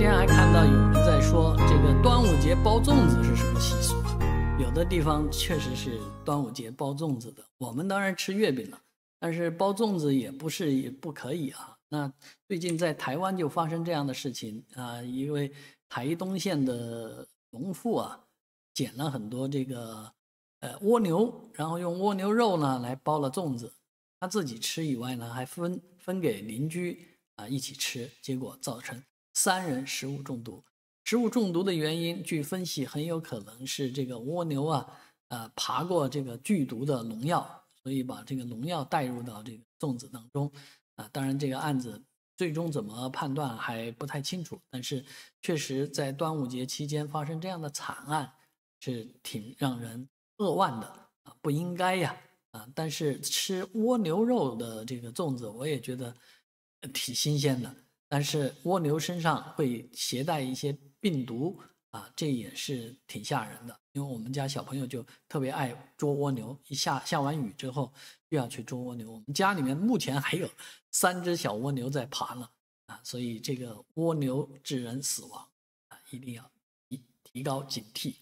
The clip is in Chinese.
今天还看到有人在说这个端午节包粽子是什么习俗？有的地方确实是端午节包粽子的。我们当然吃月饼了，但是包粽子也不是不可以啊。那最近在台湾就发生这样的事情啊，一位台东县的农妇啊，捡了很多这个呃蜗牛，然后用蜗牛肉呢来包了粽子，他自己吃以外呢，还分分给邻居啊一起吃，结果造成。三人食物中毒，食物中毒的原因，据分析，很有可能是这个蜗牛啊，呃，爬过这个剧毒的农药，所以把这个农药带入到这个粽子当中，啊，当然这个案子最终怎么判断还不太清楚，但是确实在端午节期间发生这样的惨案是挺让人扼腕的啊，不应该呀，啊，但是吃蜗牛肉的这个粽子，我也觉得挺新鲜的。但是蜗牛身上会携带一些病毒啊，这也是挺吓人的。因为我们家小朋友就特别爱捉蜗牛，一下下完雨之后又要去捉蜗牛。我们家里面目前还有三只小蜗牛在爬呢啊，所以这个蜗牛致人死亡啊，一定要提提高警惕。